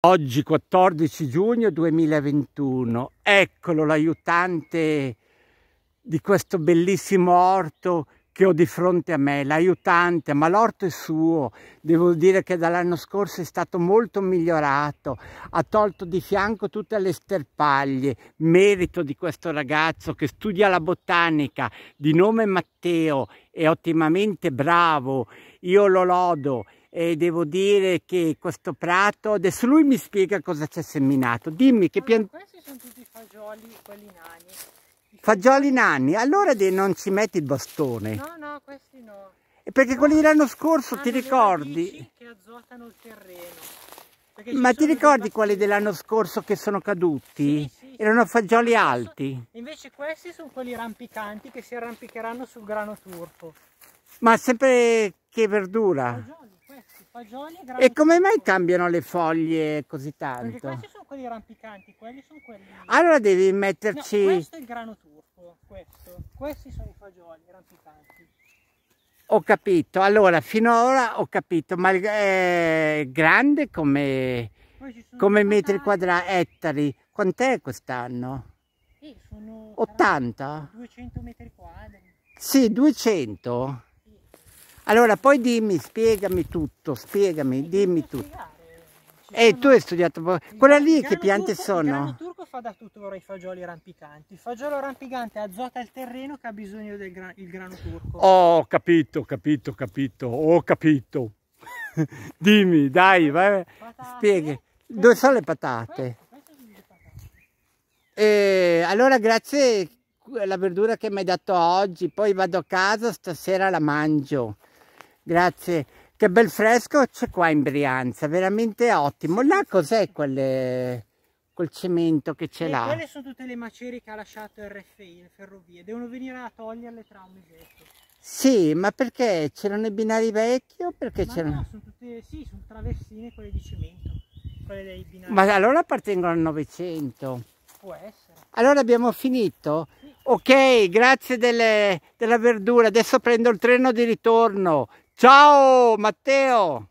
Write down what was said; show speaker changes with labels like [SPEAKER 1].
[SPEAKER 1] Oggi 14 giugno 2021, eccolo l'aiutante di questo bellissimo orto che ho di fronte a me, l'aiutante, ma l'orto è suo, devo dire che dall'anno scorso è stato molto migliorato, ha tolto di fianco tutte le sterpaglie, merito di questo ragazzo che studia la botanica, di nome Matteo, è ottimamente bravo, io lo lodo e devo dire che questo prato, adesso lui mi spiega cosa c'è seminato, dimmi che ah, pianta... Allora, questi sono tutti fagioli, quelli nani. Fagioli nani, allora non ci metti il bastone. No,
[SPEAKER 2] no, questi no.
[SPEAKER 1] E perché no, quelli dell'anno scorso, ah, ti ricordi? Che azotano il
[SPEAKER 2] terreno.
[SPEAKER 1] Ma ti ricordi quelli dell'anno scorso che sono caduti? Sì, sì. Erano fagioli alti.
[SPEAKER 2] Invece questi sono quelli rampicanti che si arrampicheranno sul grano turco.
[SPEAKER 1] Ma sempre che verdura?
[SPEAKER 2] fagioli e, come
[SPEAKER 1] mai cambiano le foglie così tanto? Perché questi sono
[SPEAKER 2] quelli rampicanti, quelli sono quelli... Allora devi metterci... No, questo è il grano turco, questo. Questi sono i fagioli rampicanti.
[SPEAKER 1] Ho capito, allora finora ho capito, ma eh, è grande come, come metri quadrati, ettari, quant'è quest'anno? Eh, sono 80?
[SPEAKER 2] 200 metri quadri.
[SPEAKER 1] Sì, 200? Allora, poi dimmi, spiegami tutto, spiegami, dimmi tutto. E eh, tu hai studiato quella lì che piante turco, sono? Il
[SPEAKER 2] turco fa da tutore i fagioli rampicanti. Il fagiolo rampicante azota il terreno che ha bisogno del gran, grano turco. Oh,
[SPEAKER 1] capito, capito, capito. Ho capito. Dimmi, dai, vai. Patate. Spieghi. Dove sono le patate? Eh, allora, grazie la verdura che mi hai dato oggi. Poi vado a casa, stasera la mangio. Grazie. Che bel fresco c'è qua in Brianza, veramente ottimo. Là cos'è quelle quel cemento che c'è eh, là. Quelle
[SPEAKER 2] sono tutte le macerie che ha lasciato RFI, le ferrovie, devono venire a toglierle tra un mesetto.
[SPEAKER 1] Sì, ma perché? C'erano i binari vecchi o perché c'erano? No,
[SPEAKER 2] sono tutte, sì, sono traversine quelle di cemento, quelle dei
[SPEAKER 1] binari. Ma allora appartengono al Novecento. Può essere. Allora abbiamo finito? Sì. Ok, grazie delle, della verdura, adesso prendo il treno di ritorno. Ciao Matteo!